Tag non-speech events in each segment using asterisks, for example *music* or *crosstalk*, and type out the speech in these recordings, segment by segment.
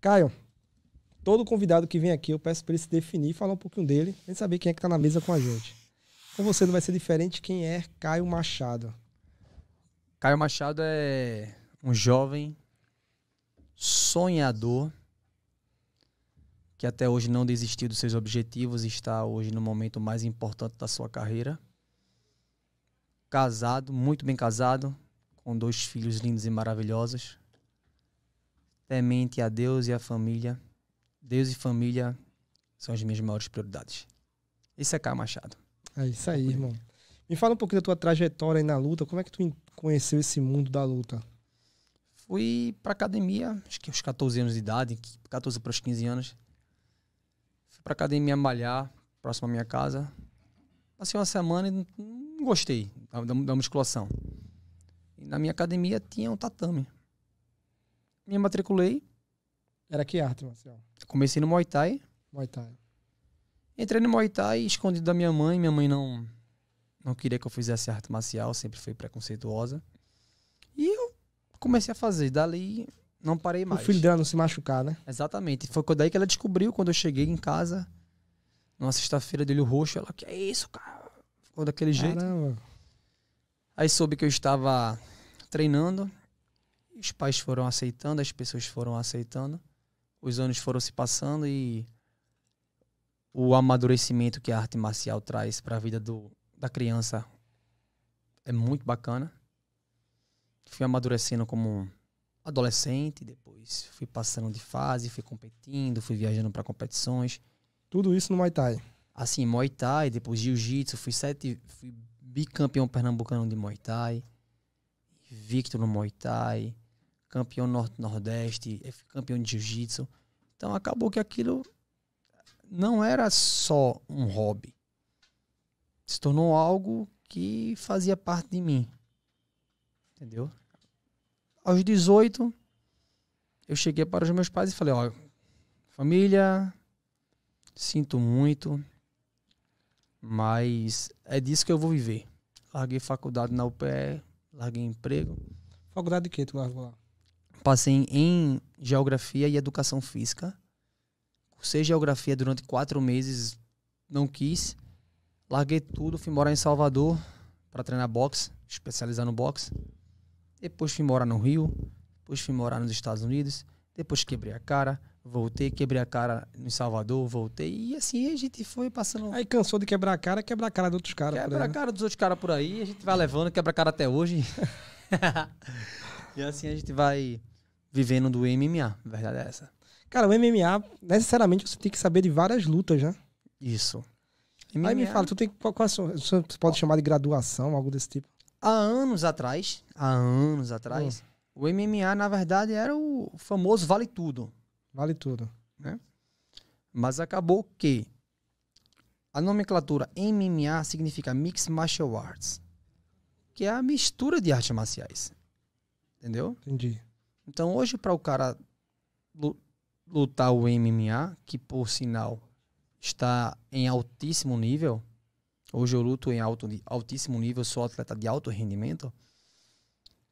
Caio, todo convidado que vem aqui, eu peço para ele se definir, falar um pouquinho dele, nem saber quem é que está na mesa com a gente. Com você não vai ser diferente quem é Caio Machado. Caio Machado é um jovem sonhador que até hoje não desistiu dos seus objetivos, está hoje no momento mais importante da sua carreira. Casado, muito bem casado, com dois filhos lindos e maravilhosos temente a Deus e a família. Deus e família são as minhas maiores prioridades. Isso é Cá Machado. É isso aí, irmão. Me fala um pouco da tua trajetória aí na luta. Como é que tu conheceu esse mundo da luta? Fui pra academia, acho que aos 14 anos de idade, 14 para os 15 anos. Fui pra academia malhar, próximo à minha casa. Passei uma semana e não gostei da, da musculação. E na minha academia tinha um tatame me matriculei. Era que arte marcial? Comecei no Muay Thai. Muay Thai. Entrei no Muay Thai escondido da minha mãe. Minha mãe não, não queria que eu fizesse arte marcial, sempre foi preconceituosa. E eu comecei a fazer. Dali não parei mais. O filho dela não se machucar, né? Exatamente. Foi daí que ela descobriu quando eu cheguei em casa, numa sexta-feira dele roxo. Ela, que é isso, cara? Ficou daquele Caramba. jeito. Aí soube que eu estava treinando os pais foram aceitando, as pessoas foram aceitando, os anos foram se passando e o amadurecimento que a arte marcial traz para a vida do, da criança é muito bacana. Fui amadurecendo como adolescente, depois fui passando de fase, fui competindo, fui viajando para competições. Tudo isso no Muay Thai? Assim, Muay Thai, depois Jiu-Jitsu, fui, sete, fui bicampeão pernambucano de Muay Thai, Victor no Muay Thai, campeão norte-nordeste, é campeão de jiu-jitsu. Então acabou que aquilo não era só um hobby. Se tornou algo que fazia parte de mim. Entendeu? Aos 18, eu cheguei para os meus pais e falei: Ó, família, sinto muito, mas é disso que eu vou viver. Larguei faculdade na UPE, larguei emprego. Faculdade de que tu largou lá? Passei em geografia e educação física. Cursei geografia durante quatro meses, não quis. Larguei tudo, fui morar em Salvador para treinar boxe, especializar no boxe. Depois fui morar no Rio, depois fui morar nos Estados Unidos, depois quebrei a cara, voltei, quebrei a cara em Salvador, voltei. E assim a gente foi passando. Aí cansou de quebrar a cara, quebrar a cara de outros caras. Quebra aí, a cara né? dos outros caras por aí, a gente vai levando, quebra a cara até hoje. *laughs* e assim a gente vai vivendo do MMA. A verdade é essa. Cara, o MMA, necessariamente você tem que saber de várias lutas, né? Isso. MMA... Aí me fala, tu tem qual, qual é sua, você pode chamar de graduação, algo desse tipo? Há anos atrás, há anos atrás, hum. o MMA na verdade era o famoso vale tudo. Vale tudo, né? Mas acabou que a nomenclatura MMA significa Mixed Martial Arts, que é a mistura de artes marciais. Entendeu? Entendi. Então hoje para o cara lutar o MMA, que por sinal está em altíssimo nível, hoje eu luto em alto, altíssimo nível, sou atleta de alto rendimento,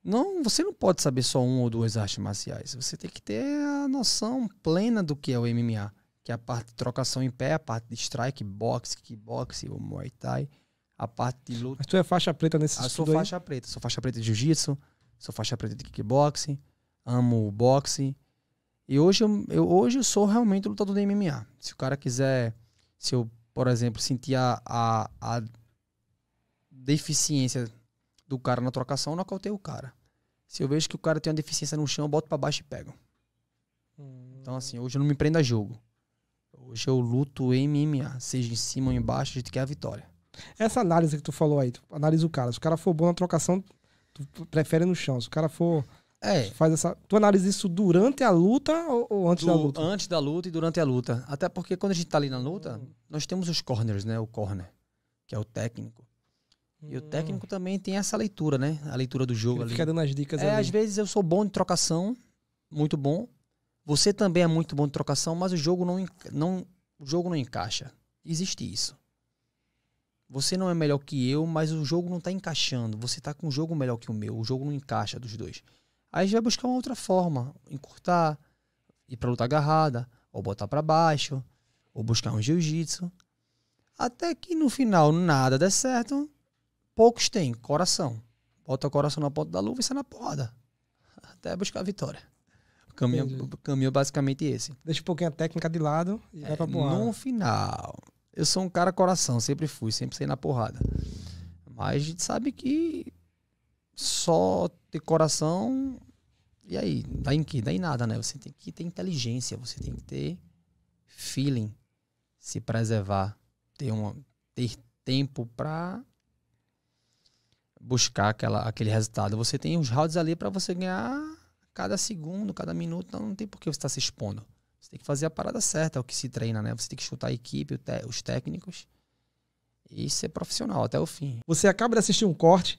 não, você não pode saber só um ou duas artes marciais. Você tem que ter a noção plena do que é o MMA, que é a parte de trocação em pé, a parte de strike, boxe, kickboxe, o Muay Thai, a parte de luta. Mas tu é faixa preta nesse ah, sou faixa aí? preta, sou faixa preta de jiu-jitsu, sou faixa preta de kickboxing, amo boxe. E hoje eu, eu, hoje eu sou realmente lutador de MMA. Se o cara quiser, se eu, por exemplo, sentir a, a, a deficiência do cara na trocação, eu nocauteio o cara. Se eu vejo que o cara tem uma deficiência no chão, eu boto para baixo e pego. Hum. Então, assim, hoje eu não me prendo a jogo. Hoje eu luto MMA, seja em cima ou embaixo, a gente quer a vitória. Essa análise que tu falou aí, tu analisa o cara. Se o cara for bom na trocação, tu prefere no chão. Se o cara for é. Faz essa, tu analisa isso durante a luta ou, ou antes Do, da luta? Antes da luta e durante a luta. Até porque quando a gente tá ali na luta, hum. nós temos os corners, né? O corner, que é o técnico. E hum. o técnico também tem essa leitura, né? A leitura do jogo Ele ali. Fica dando as dicas é, ali. Às vezes eu sou bom de trocação, muito bom. Você também é muito bom de trocação, mas o jogo não, não, o jogo não encaixa. Existe isso. Você não é melhor que eu, mas o jogo não tá encaixando. Você tá com um jogo melhor que o meu. O jogo não encaixa dos dois. Aí a gente vai buscar uma outra forma, encurtar, ir para luta agarrada, ou botar para baixo, ou buscar um jiu-jitsu. Até que no final nada der certo, poucos têm coração. Bota o coração na ponta da luva e sai na porrada. *laughs* Até buscar a vitória. O caminho, o caminho é basicamente esse. Deixa um pouquinho a técnica de lado e é, vai pra é, porrada. No final, eu sou um cara coração, sempre fui, sempre saí na porrada. Mas a gente sabe que só ter coração, e aí? Dá em que? Dá em nada, né? Você tem que ter inteligência, você tem que ter feeling, se preservar, ter, uma, ter tempo para buscar aquela, aquele resultado. Você tem os rounds ali para você ganhar cada segundo, cada minuto, então não tem por que você estar tá se expondo. Você tem que fazer a parada certa, é o que se treina, né? Você tem que chutar a equipe, os técnicos e ser profissional até o fim. Você acaba de assistir um corte